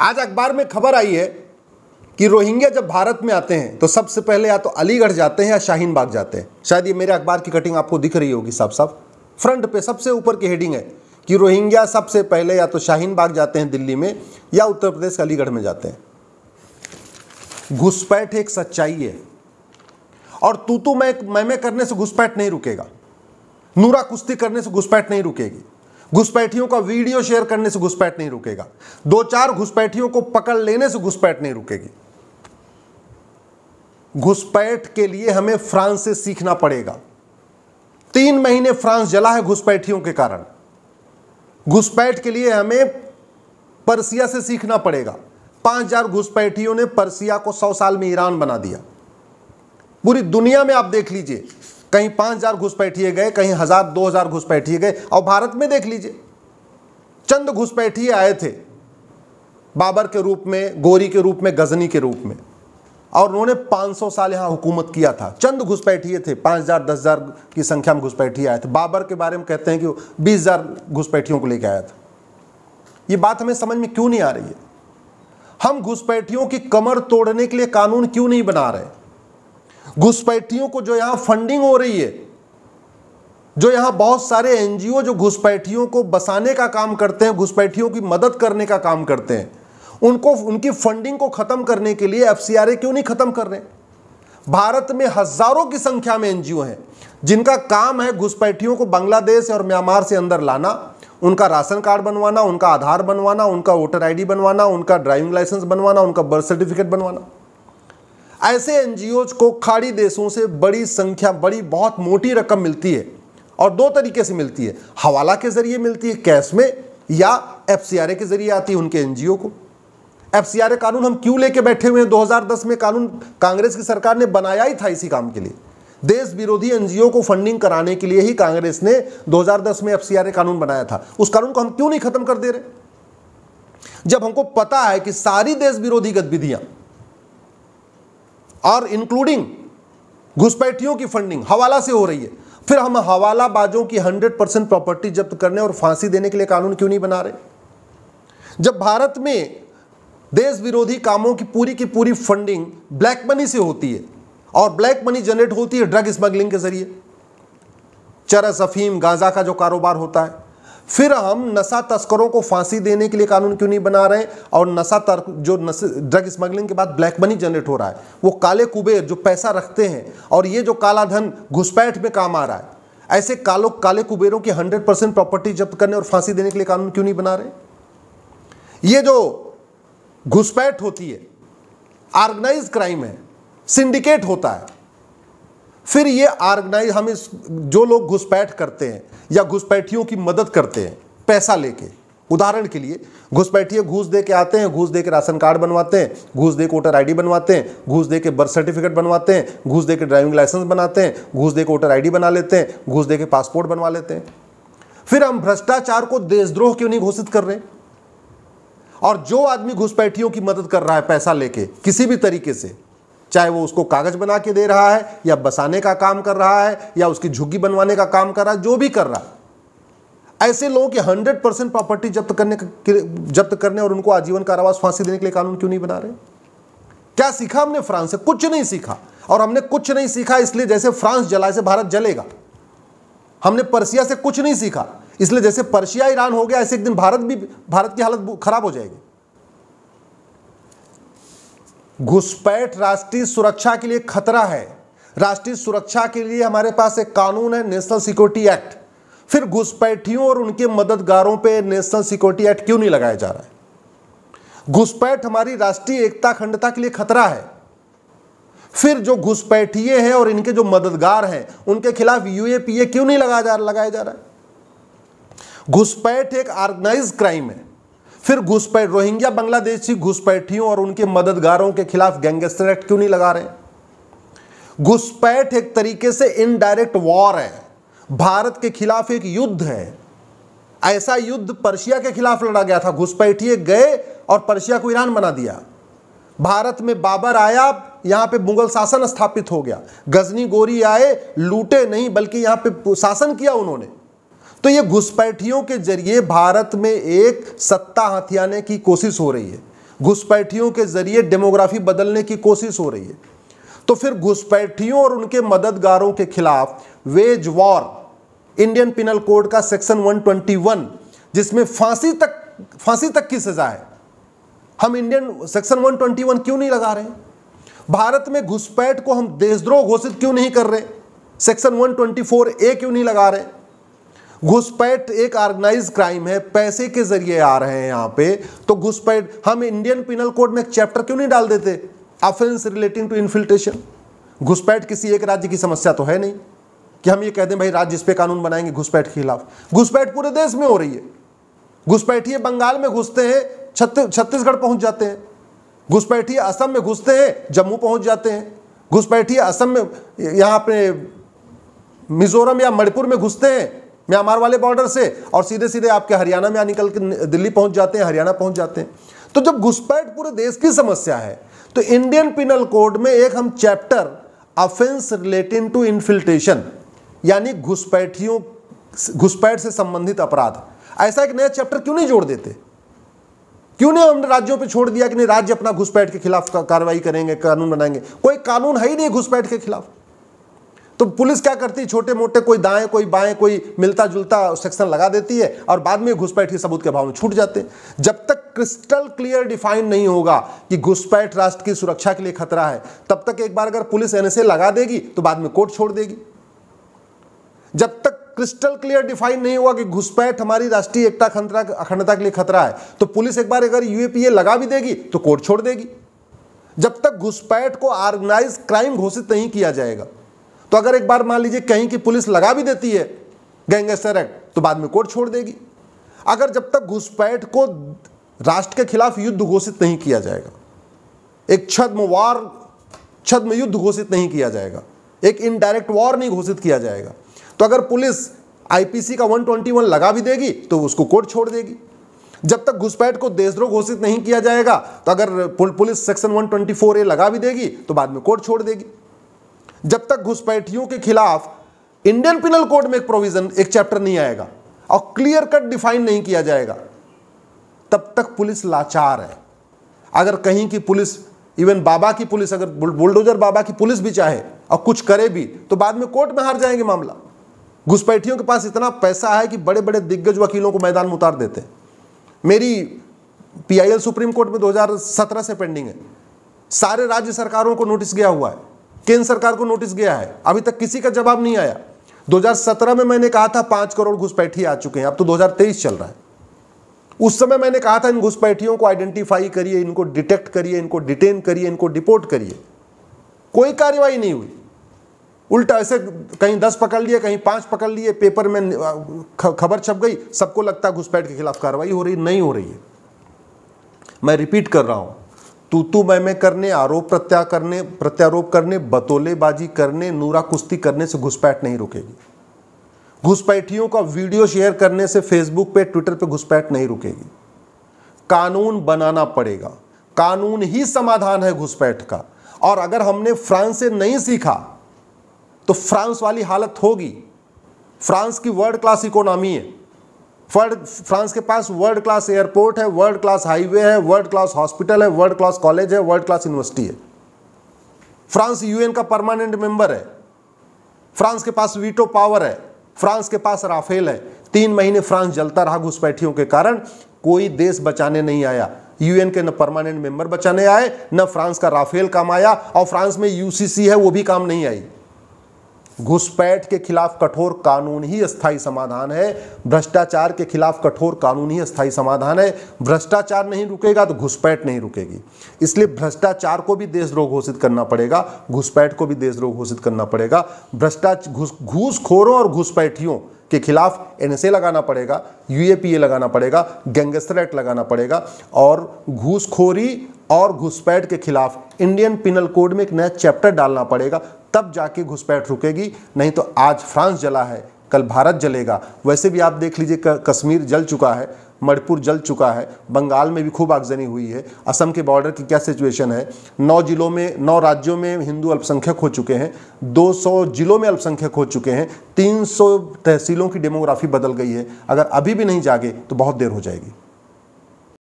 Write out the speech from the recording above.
आज अखबार में खबर आई है कि रोहिंग्या जब भारत में आते हैं तो सबसे पहले या तो अलीगढ़ जाते हैं या शाहीन बाग जाते हैं शायद ये मेरे अखबार की कटिंग आपको दिख रही होगी साफ साफ फ्रंट पे सबसे ऊपर की हेडिंग है कि रोहिंग्या सबसे पहले या तो शाहीन बाग जाते हैं दिल्ली में या उत्तर प्रदेश अलीगढ़ में जाते हैं घुसपैठ एक सच्चाई है और तू तू तो मैं मैं करने से घुसपैठ नहीं रुकेगा नूरा कुश्ती करने से घुसपैठ नहीं रुकेगी घुसपैठियों का वीडियो शेयर करने से घुसपैठ नहीं रुकेगा दो चार घुसपैठियों को पकड़ लेने से घुसपैठ नहीं रुकेगी घुसपैठ के लिए हमें फ्रांस से सीखना पड़ेगा तीन महीने फ्रांस जला है घुसपैठियों के कारण घुसपैठ के लिए हमें परसिया से सीखना पड़ेगा पांच हजार घुसपैठियों ने परसिया को सौ साल में ईरान बना दिया पूरी दुनिया में आप देख लीजिए कहीं पाँच हज़ार घुसपैठिए गए कहीं हज़ार दो हज़ार घुसपैठिए गए और भारत में देख लीजिए चंद घुसपैठिए आए थे बाबर के रूप में गोरी के रूप में गजनी के रूप में और उन्होंने 500 साल यहाँ हुकूमत किया था चंद घुसपैठिए थे 5000 10000 की संख्या में घुसपैठिए आए थे बाबर के बारे में कहते हैं कि 20000 घुसपैठियों को लेकर आया था ये बात हमें समझ में क्यों नहीं आ रही है हम घुसपैठियों की कमर तोड़ने के लिए कानून क्यों नहीं बना रहे घुसपैठियों को जो यहां फंडिंग हो रही है जो यहां बहुत सारे एनजीओ जो घुसपैठियों को बसाने का काम करते हैं घुसपैठियों की मदद करने का काम करते हैं उनको उनकी फंडिंग को खत्म करने के लिए एफ क्यों नहीं खत्म कर रहे भारत में हजारों की संख्या में एनजीओ हैं जिनका काम है घुसपैठियों को बांग्लादेश और म्यांमार से अंदर लाना उनका राशन कार्ड बनवाना उनका आधार बनवाना उनका वोटर आईडी बनवाना उनका ड्राइविंग लाइसेंस बनवाना उनका बर्थ सर्टिफिकेट बनवाना ऐसे एन को खाड़ी देशों से बड़ी संख्या बड़ी बहुत मोटी रकम मिलती है और दो तरीके से मिलती है हवाला के जरिए मिलती है कैश में या एफ के जरिए आती है उनके एनजीओ को एफ कानून हम क्यों लेके बैठे हुए हैं 2010 में कानून कांग्रेस की सरकार ने बनाया ही था इसी काम के लिए देश विरोधी एनजीओ को फंडिंग कराने के लिए ही कांग्रेस ने 2010 में एफ कानून बनाया था उस कानून को हम क्यों नहीं खत्म कर दे रहे जब हमको पता है कि सारी देश विरोधी गतिविधियां और इंक्लूडिंग घुसपैठियों की फंडिंग हवाला से हो रही है फिर हम हवाला बाजों की 100 परसेंट प्रॉपर्टी जब्त करने और फांसी देने के लिए कानून क्यों नहीं बना रहे जब भारत में देश विरोधी कामों की पूरी की पूरी फंडिंग ब्लैक मनी से होती है और ब्लैक मनी जनरेट होती है ड्रग स्मगलिंग के जरिए चरस अफीम गांजा का जो कारोबार होता है फिर हम नशा तस्करों को फांसी देने के लिए कानून क्यों नहीं बना रहे और नशा तर्क जो ड्रग स्मगलिंग के बाद ब्लैक मनी जनरेट हो रहा है वो काले कुबेर जो पैसा रखते हैं और ये जो काला धन घुसपैठ में काम आ रहा है ऐसे कालो काले कुबेरों की हंड्रेड परसेंट प्रॉपर्टी जब्त करने और फांसी देने के लिए कानून क्यों नहीं बना रहे ये जो घुसपैठ होती है ऑर्गेनाइज क्राइम है सिंडिकेट होता है फिर ये ऑर्गेनाइज हम इस जो लोग घुसपैठ करते हैं या घुसपैठियों की मदद करते हैं पैसा लेके उदाहरण के लिए घुसपैठिए घूस दे के आते हैं घूस दे के राशन कार्ड बनवाते हैं घूस दे के वोटर आई बनवाते हैं घूस दे के बर्थ सर्टिफिकेट बनवाते हैं घूस दे के ड्राइविंग लाइसेंस बनाते हैं घूस दे के वोटर आई बना लेते हैं घूस दे के पासपोर्ट बनवा लेते हैं फिर हम भ्रष्टाचार को देशद्रोह क्यों नहीं घोषित कर रहे और जो आदमी घुसपैठियों की मदद कर रहा है पैसा लेके किसी भी तरीके से चाहे वो उसको कागज़ बना के दे रहा है या बसाने का काम कर रहा है या उसकी झुग्गी बनवाने का काम कर रहा है जो भी कर रहा है ऐसे लोगों की हंड्रेड परसेंट प्रॉपर्टी जब्त करने जब्त करने और उनको आजीवन कारावास फांसी देने के लिए कानून क्यों नहीं बना रहे क्या सीखा हमने फ्रांस से कुछ नहीं सीखा और हमने कुछ नहीं सीखा इसलिए जैसे फ्रांस जलाए से भारत जलेगा हमने पर्सिया से कुछ नहीं सीखा इसलिए जैसे पर्सिया ईरान हो गया ऐसे एक दिन भारत भी भारत की हालत खराब हो जाएगी घुसपैठ राष्ट्रीय सुरक्षा के लिए खतरा है राष्ट्रीय सुरक्षा के लिए हमारे पास एक कानून है नेशनल सिक्योरिटी एक्ट फिर घुसपैठियों और उनके मददगारों पे नेशनल सिक्योरिटी एक्ट क्यों नहीं लगाया जा रहा है घुसपैठ हमारी राष्ट्रीय एकता अखंडता के लिए खतरा है फिर जो घुसपैठिए हैं और इनके जो मददगार हैं उनके खिलाफ यूएपीए क्यों नहीं लगाया जा लगाया जा रहा है घुसपैठ एक ऑर्गेनाइज क्राइम है फिर घुसपैठ रोहिंग्या बांग्लादेशी घुसपैठियों और उनके मददगारों के खिलाफ गैंगस्टर एक्ट क्यों नहीं लगा रहे घुसपैठ एक तरीके से इनडायरेक्ट वॉर है भारत के खिलाफ एक युद्ध है ऐसा युद्ध पर्शिया के खिलाफ लड़ा गया था घुसपैठिए गए और पर्शिया को ईरान बना दिया भारत में बाबर आया यहाँ पे मुगल शासन स्थापित हो गया गजनी गोरी आए लूटे नहीं बल्कि यहाँ पे शासन किया उन्होंने तो ये घुसपैठियों के जरिए भारत में एक सत्ता हथियाने की कोशिश हो रही है घुसपैठियों के जरिए डेमोग्राफी बदलने की कोशिश हो रही है तो फिर घुसपैठियों और उनके मददगारों के खिलाफ wage war Indian penal code का सेक्शन 121 जिसमें फांसी तक फांसी तक की सजा है हम इंडियन सेक्शन 121 क्यों नहीं लगा रहे भारत में घुसपैठ को हम देशद्रोह घोषित क्यों नहीं कर रहे सेक्शन 124 ए क्यों नहीं लगा रहे घुसपैठ एक ऑर्गेनाइज क्राइम है पैसे के जरिए आ रहे हैं यहाँ पे तो घुसपैठ हम इंडियन पिनल कोड में एक चैप्टर क्यों नहीं डाल देते ऑफेंस रिलेटिंग टू इन्फिल्ट्रेशन घुसपैठ किसी एक राज्य की समस्या तो है नहीं कि हम ये कह दें भाई राज्य इस पर कानून बनाएंगे घुसपैठ के खिलाफ घुसपैठ पूरे देश में हो रही है घुसपैठिए बंगाल में घुसते हैं छत्तीसगढ़ पहुंच जाते हैं घुसपैठिए असम में घुसते हैं जम्मू पहुंच जाते हैं घुसपैठिए असम में यहाँ पे मिजोरम या मणिपुर में घुसते हैं म्यांमार वाले बॉर्डर से और सीधे सीधे आपके हरियाणा में निकल के दिल्ली पहुंच जाते हैं हरियाणा पहुंच जाते हैं तो जब घुसपैठ पूरे देश की समस्या है तो इंडियन पिनल कोड में एक हम chapter offence relating to infiltration यानी घुसपैठियों घुसपैठ से संबंधित अपराध ऐसा एक नया चैप्टर क्यों नहीं जोड़ देते क्यों नहीं हमने राज्यों पे छोड़ दिया कि नहीं राज्य अपना घुसपैठ के खिलाफ कार्रवाई करेंगे कानून बनाएंगे कोई कानून है ही नहीं घुसपैठ के खिलाफ तो पुलिस क्या करती है छोटे मोटे कोई दाएं कोई बाएं कोई मिलता जुलता सेक्शन लगा देती है और बाद में घुसपैठ के सबूत के भाव में छूट जाते जब तक क्रिस्टल क्लियर डिफाइन नहीं होगा कि घुसपैठ राष्ट्र की सुरक्षा के लिए खतरा है तब तक एक बार अगर पुलिस एनएसए लगा देगी तो बाद में कोर्ट छोड़ देगी जब तक क्रिस्टल क्लियर डिफाइन नहीं हुआ कि घुसपैठ हमारी राष्ट्रीय एकता अखंडता के लिए खतरा है तो पुलिस एक बार अगर यूएपीए लगा भी देगी तो कोर्ट छोड़ देगी जब तक घुसपैठ को ऑर्गेनाइज क्राइम घोषित नहीं किया जाएगा तो अगर एक बार मान लीजिए कहीं की पुलिस लगा भी देती है गैंगस्टर एक्ट तो बाद में कोर्ट छोड़ देगी अगर जब तक घुसपैठ को राष्ट्र के खिलाफ युद्ध घोषित नहीं किया जाएगा एक छद्म वार छद्म युद्ध घोषित नहीं किया जाएगा एक इनडायरेक्ट वॉर नहीं घोषित किया जाएगा तो अगर पुलिस आईपीसी का 121 लगा भी देगी तो उसको कोर्ट छोड़ देगी जब तक घुसपैठ को देशद्रोह घोषित नहीं किया जाएगा तो अगर पुलिस सेक्शन 124 ए लगा भी देगी तो बाद में कोर्ट छोड़ देगी जब तक घुसपैठियों के खिलाफ इंडियन पिनल कोड में एक प्रोविजन एक चैप्टर नहीं आएगा और क्लियर कट डिफाइन नहीं किया जाएगा तब तक पुलिस लाचार है अगर कहीं की पुलिस इवन बाबा की पुलिस अगर बुलडोजर बाबा की पुलिस भी चाहे और कुछ करे भी तो बाद में कोर्ट में हार जाएंगे मामला घुसपैठियों के पास इतना पैसा है कि बड़े बड़े दिग्गज वकीलों को मैदान में उतार देते मेरी पीआईएल सुप्रीम कोर्ट में 2017 से पेंडिंग है सारे राज्य सरकारों को नोटिस गया हुआ है केंद्र सरकार को नोटिस गया है अभी तक किसी का जवाब नहीं आया 2017 में मैंने कहा था पांच करोड़ घुसपैठी आ चुके हैं अब तो 2023 चल रहा है उस समय मैंने कहा था इन घुसपैठियों को आइडेंटिफाई करिए इनको डिटेक्ट करिए इनको डिटेन करिए इनको डिपोर्ट करिए कोई कार्रवाई नहीं हुई उल्टा ऐसे कहीं दस पकड़ लिए कहीं पांच पकड़ लिए पेपर में खबर छप गई सबको लगता है घुसपैठ के खिलाफ कार्रवाई हो रही नहीं हो रही है मैं रिपीट कर रहा हूं तूतू मैं करने आरोप प्रत्या करने प्रत्यारोप करने बतोलेबाजी करने नूरा कुश्ती करने से घुसपैठ नहीं रुकेगी घुसपैठियों का वीडियो शेयर करने से फेसबुक पे ट्विटर पे घुसपैठ नहीं रुकेगी कानून बनाना पड़ेगा कानून ही समाधान है घुसपैठ का और अगर हमने फ्रांस से नहीं सीखा तो फ्रांस वाली हालत होगी फ्रांस की वर्ल्ड क्लास इकोनॉमी है फ्रांस के पास वर्ल्ड क्लास एयरपोर्ट है वर्ल्ड क्लास हाईवे है वर्ल्ड क्लास हॉस्पिटल है वर्ल्ड क्लास कॉलेज है वर्ल्ड क्लास यूनिवर्सिटी है फ्रांस यूएन का परमानेंट मेंबर है फ्रांस के पास वीटो पावर है फ्रांस के पास राफेल है तीन महीने फ्रांस जलता रहा घुसपैठियों के कारण कोई देश बचाने नहीं आया यूएन के न परमानेंट मेंबर बचाने आए न फ्रांस का राफेल काम आया और फ्रांस में यूसीसी है वो भी काम नहीं आई घुसपैठ के खिलाफ कठोर कानून ही स्थायी समाधान है भ्रष्टाचार के खिलाफ कठोर कानून ही स्थायी समाधान है भ्रष्टाचार नहीं रुकेगा तो घुसपैठ नहीं रुकेगी इसलिए भ्रष्टाचार को भी देशद्रोह घोषित करना पड़ेगा घुसपैठ को भी देशद्रोह घोषित करना पड़ेगा भ्रष्टाचार घुस घूसखोरों और घुसपैठियों के खिलाफ एनएसए लगाना पड़ेगा यूएपीए लगाना पड़ेगा गैंगस्टर एक्ट लगाना पड़ेगा और घूसखोरी और घुसपैठ के खिलाफ इंडियन पिनल कोड में एक नया चैप्टर डालना पड़ेगा तब जाके घुसपैठ रुकेगी नहीं तो आज फ्रांस जला है कल भारत जलेगा वैसे भी आप देख लीजिए कश्मीर जल चुका है मणिपुर जल चुका है बंगाल में भी खूब आगजनी हुई है असम के बॉर्डर की क्या सिचुएशन है नौ जिलों में नौ राज्यों में हिंदू अल्पसंख्यक हो चुके हैं 200 जिलों में अल्पसंख्यक हो चुके हैं 300 तहसीलों की डेमोग्राफी बदल गई है अगर अभी भी नहीं जागे तो बहुत देर हो जाएगी